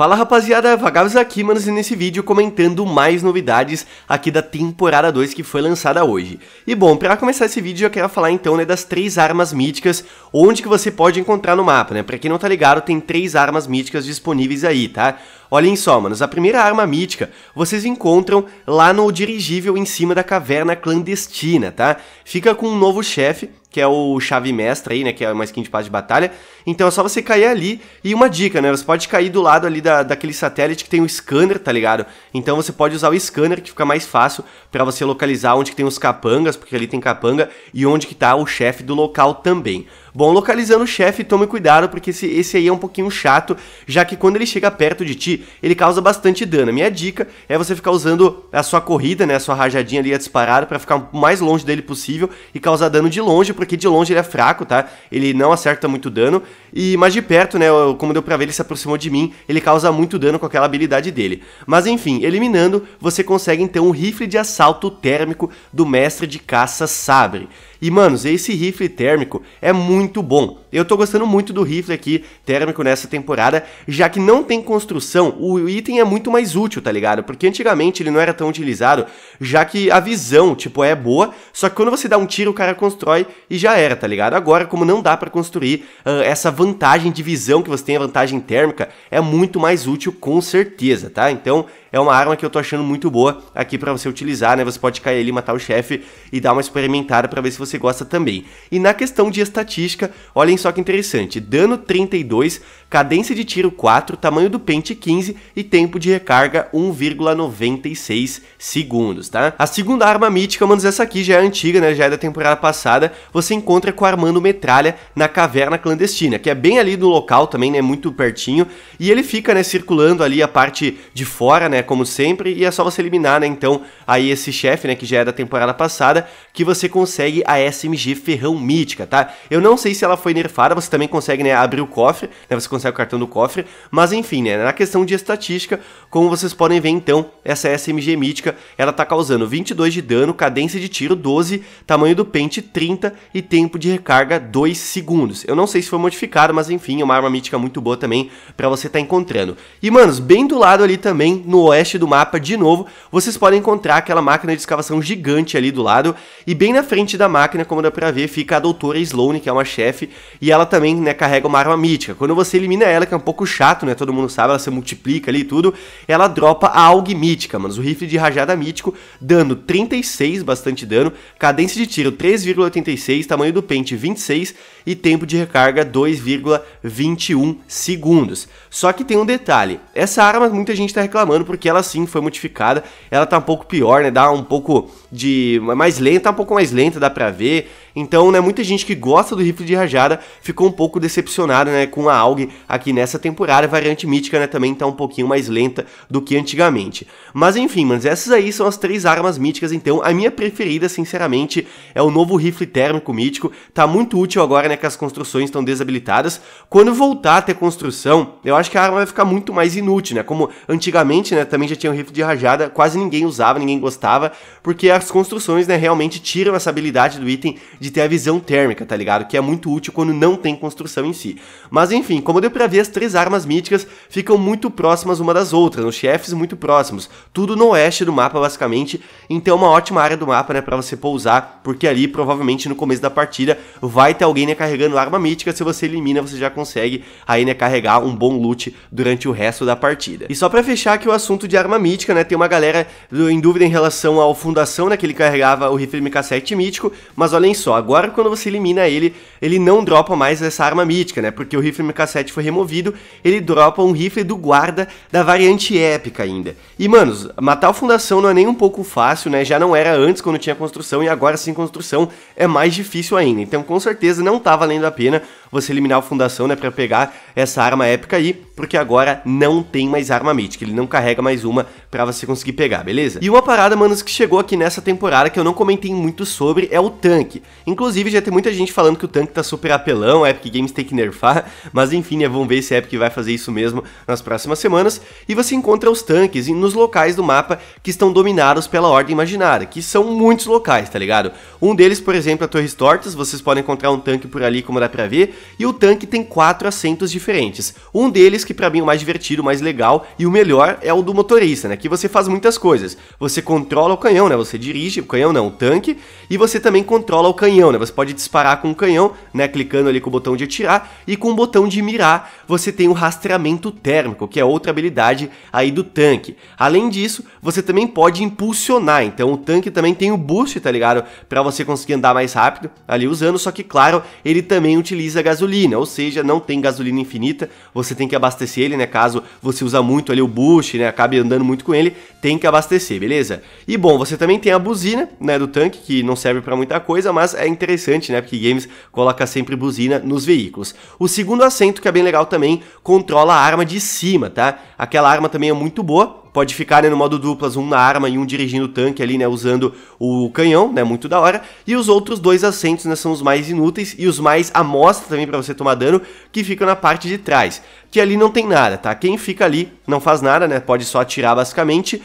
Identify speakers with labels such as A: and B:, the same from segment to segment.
A: Fala rapaziada, Vagabos aqui, manos, e nesse vídeo comentando mais novidades aqui da temporada 2 que foi lançada hoje. E bom, pra começar esse vídeo eu quero falar então, né, das três armas míticas, onde que você pode encontrar no mapa, né, pra quem não tá ligado, tem três armas míticas disponíveis aí, tá? Olhem só, manos, a primeira arma mítica vocês encontram lá no dirigível em cima da caverna clandestina, tá? Fica com um novo chefe, que é o chave mestra aí, né, que é uma skin de paz de batalha. Então é só você cair ali. E uma dica, né, você pode cair do lado ali da, daquele satélite que tem um scanner, tá ligado? Então você pode usar o scanner que fica mais fácil para você localizar onde que tem os capangas, porque ali tem capanga, e onde que tá o chefe do local também. Bom, localizando o chefe, tome cuidado, porque esse, esse aí é um pouquinho chato, já que quando ele chega perto de ti, ele causa bastante dano. Minha dica é você ficar usando a sua corrida, né, a sua rajadinha ali, a disparada, para ficar o mais longe dele possível e causar dano de longe, porque de longe ele é fraco, tá? Ele não acerta muito dano, e mais de perto, né, como deu pra ver, ele se aproximou de mim, ele causa muito dano com aquela habilidade dele. Mas enfim, eliminando, você consegue então o um rifle de assalto térmico do mestre de caça Sabre. E, manos, esse rifle térmico é muito bom. Eu tô gostando muito do rifle aqui, térmico, nessa temporada, já que não tem construção, o item é muito mais útil, tá ligado? Porque antigamente ele não era tão utilizado, já que a visão, tipo, é boa, só que quando você dá um tiro, o cara constrói e já era, tá ligado? Agora, como não dá para construir uh, essa vantagem de visão que você tem, a vantagem térmica, é muito mais útil com certeza, tá? Então, é uma arma que eu tô achando muito boa aqui para você utilizar, né? Você pode cair ali, matar o chefe e dar uma experimentada para ver se você você gosta também. E na questão de estatística, olhem só que interessante: dano 32 cadência de tiro 4, tamanho do pente 15 e tempo de recarga 1,96 segundos, tá? A segunda arma mítica, mano, essa aqui já é antiga, né? Já é da temporada passada. Você encontra com Armando Metralha na caverna clandestina, que é bem ali no local também, né? Muito pertinho. E ele fica, né, circulando ali a parte de fora, né? Como sempre. E é só você eliminar, né? Então, aí esse chefe, né? Que já é da temporada passada, que você consegue a SMG Ferrão Mítica, tá? Eu não sei se ela foi nerfada, você também consegue, né? Abrir o cofre, né? Você consegue consegue o cartão do cofre. Mas enfim, né? Na questão de estatística, como vocês podem ver então, essa SMG mítica, ela tá causando 22 de dano, cadência de tiro 12, tamanho do pente 30 e tempo de recarga 2 segundos. Eu não sei se foi modificado, mas enfim, é uma arma mítica muito boa também para você tá encontrando. E manos, bem do lado ali também, no oeste do mapa, de novo, vocês podem encontrar aquela máquina de escavação gigante ali do lado, e bem na frente da máquina, como dá pra ver, fica a doutora Sloane, que é uma chefe, e ela também, né, carrega uma arma mítica. Quando você elimina elimina ela, que é um pouco chato, né? Todo mundo sabe, ela se multiplica ali e tudo. Ela dropa a AUG mítica, mano. O rifle de rajada mítico, dano 36, bastante dano. Cadência de tiro 3,86, tamanho do pente 26 e tempo de recarga 2,21 segundos. Só que tem um detalhe, essa arma muita gente está reclamando porque ela sim foi modificada, ela tá um pouco pior, né, dá um pouco de mais lenta, tá um pouco mais lenta, dá pra ver. Então, né, muita gente que gosta do rifle de rajada ficou um pouco decepcionada, né, com a AUG aqui nessa temporada, a variante mítica, né, também tá um pouquinho mais lenta do que antigamente. Mas enfim, mas essas aí são as três armas míticas, então a minha preferida, sinceramente, é o novo rifle térmico mítico, tá muito útil agora né, que as construções estão desabilitadas. Quando voltar a ter construção, eu acho que a arma vai ficar muito mais inútil, né? Como antigamente, né, também já tinha o um rifle de rajada, quase ninguém usava, ninguém gostava, porque as construções, né, realmente tiram essa habilidade do item de ter a visão térmica, tá ligado? Que é muito útil quando não tem construção em si. Mas enfim, como deu pra ver, as três armas míticas ficam muito próximas uma das outras, os chefes muito próximos, tudo no oeste do mapa basicamente, então é uma ótima área do mapa, né, pra você pousar, porque ali provavelmente no começo da partida vai ter alguém né, carregando arma mítica, se você elimina, você já consegue ainda né, carregar um bom loot durante o resto da partida. E só para fechar aqui o assunto de arma mítica, né, tem uma galera em dúvida em relação ao Fundação, né, que ele carregava o rifle MK7 mítico, mas olhem só, agora quando você elimina ele, ele não dropa mais essa arma mítica, né, porque o rifle MK7 foi removido, ele dropa um rifle do guarda da variante épica ainda. E, manos, matar o Fundação não é nem um pouco fácil, né, já não era antes quando tinha construção e agora sem construção é mais difícil ainda, então com certeza não tá tá valendo a pena você eliminar a fundação, né, para pegar essa arma épica aí, porque agora não tem mais arma mítica, ele não carrega mais uma para você conseguir pegar, beleza? E uma parada, manos, que chegou aqui nessa temporada que eu não comentei muito sobre é o tanque. Inclusive, já tem muita gente falando que o tanque tá super apelão, a Epic Games tem que nerfar, mas enfim, né, vamos ver se a Epic vai fazer isso mesmo nas próximas semanas. E você encontra os tanques nos locais do mapa que estão dominados pela Ordem Imaginária, que são muitos locais, tá ligado? Um deles, por exemplo, é a Torres Tortas, vocês podem encontrar um tanque por ali, como dá pra ver e o tanque tem quatro assentos diferentes. Um deles que para mim é o mais divertido, o mais legal e o melhor é o do motorista, né? Que você faz muitas coisas. Você controla o canhão, né? Você dirige o canhão, não, o tanque, e você também controla o canhão, né? Você pode disparar com o canhão, né, clicando ali com o botão de atirar e com o botão de mirar, você tem o rastreamento térmico, que é outra habilidade aí do tanque. Além disso, você também pode impulsionar, então o tanque também tem o boost, tá ligado? Para você conseguir andar mais rápido ali usando, só que claro, ele também utiliza gasolina, ou seja, não tem gasolina infinita, você tem que abastecer ele, né? Caso você usa muito ali o boost, né? Acabe andando muito com ele, tem que abastecer, beleza? E bom, você também tem a buzina, né, do tanque, que não serve para muita coisa, mas é interessante, né, porque games coloca sempre buzina nos veículos. O segundo assento, que é bem legal também, controla a arma de cima, tá? Aquela arma também é muito boa, pode ficar né, no modo duplas, um na arma e um dirigindo o tanque ali, né, usando o canhão, né, muito da hora. E os outros dois assentos, né, são os mais inúteis e os mais à mostra também para você tomar dano, que ficam na parte de trás que ali não tem nada, tá? Quem fica ali não faz nada, né? Pode só atirar basicamente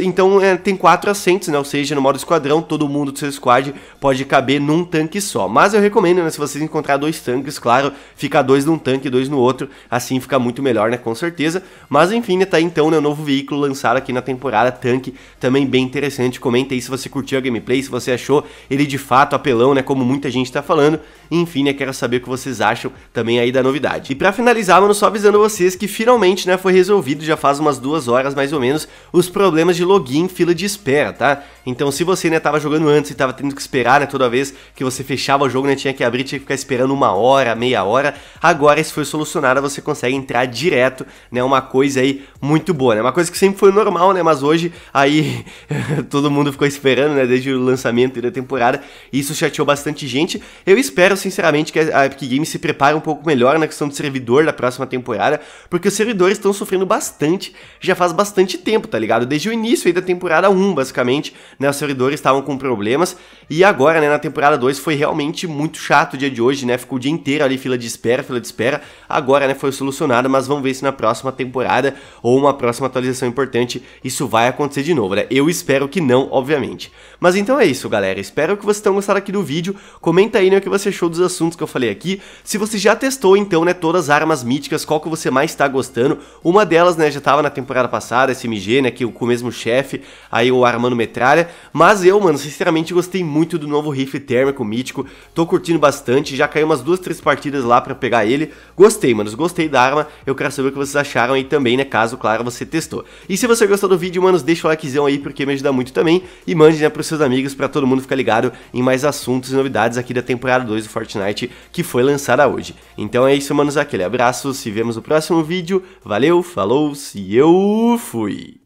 A: então é, tem quatro assentos, né? Ou seja, no modo esquadrão, todo mundo do seu squad pode caber num tanque só. Mas eu recomendo, né? Se vocês encontrar dois tanques, claro, ficar dois num tanque e dois no outro, assim fica muito melhor, né? Com certeza. Mas enfim, né? Tá então, né? O novo veículo lançado aqui na temporada, tanque, também bem interessante. Comenta aí se você curtiu a gameplay, se você achou ele de fato apelão, né? Como muita gente tá falando. Enfim, né? Quero saber o que vocês acham também aí da novidade. E para finalizar, mano, só avisando vocês que finalmente, né? Foi resolvido já faz umas duas horas mais ou menos os problemas problemas de login, fila de espera, tá? Então se você né, tava jogando antes e tava tendo que esperar, né, toda vez que você fechava o jogo, né, tinha que abrir, tinha que ficar esperando uma hora, meia hora, agora isso foi solucionado, você consegue entrar direto, né, uma coisa aí muito boa, né, uma coisa que sempre foi normal, né, mas hoje aí todo mundo ficou esperando, né, desde o lançamento da temporada, e isso chateou bastante gente, eu espero sinceramente que a Epic Games se prepare um pouco melhor na questão do servidor da próxima temporada, porque os servidores estão sofrendo bastante, já faz bastante tempo, tá ligado, desde desde o início aí da temporada 1, basicamente, né? Os servidores estavam com problemas e agora, né, na temporada 2 foi realmente muito chato o dia de hoje, né? Ficou o dia inteiro ali fila de espera, fila de espera. Agora, né, foi solucionado, mas vamos ver se na próxima temporada ou uma próxima atualização importante isso vai acontecer de novo, né? Eu espero que não, obviamente. Mas então é isso, galera. Espero que vocês tenham gostado aqui do vídeo. Comenta aí né, o que você achou dos assuntos que eu falei aqui. Se você já testou, então, né, todas as armas míticas, qual que você mais está gostando? Uma delas, né, já estava na temporada passada, SMG, né, que o comentei mesmo chefe, aí o armando metralha. Mas eu, mano, sinceramente gostei muito do novo riff térmico mítico, tô curtindo bastante, já caiu umas duas, três partidas lá pra pegar ele. Gostei, mano gostei da arma, eu quero saber o que vocês acharam aí também, né, caso, claro, você testou. E se você gostou do vídeo, mano, deixa o likezão aí, porque me ajuda muito também, e mande, né, pros seus amigos, pra todo mundo ficar ligado em mais assuntos e novidades aqui da temporada 2 do Fortnite, que foi lançada hoje. Então é isso, manos, aquele abraço, se vemos no próximo vídeo, valeu, falou, se eu fui!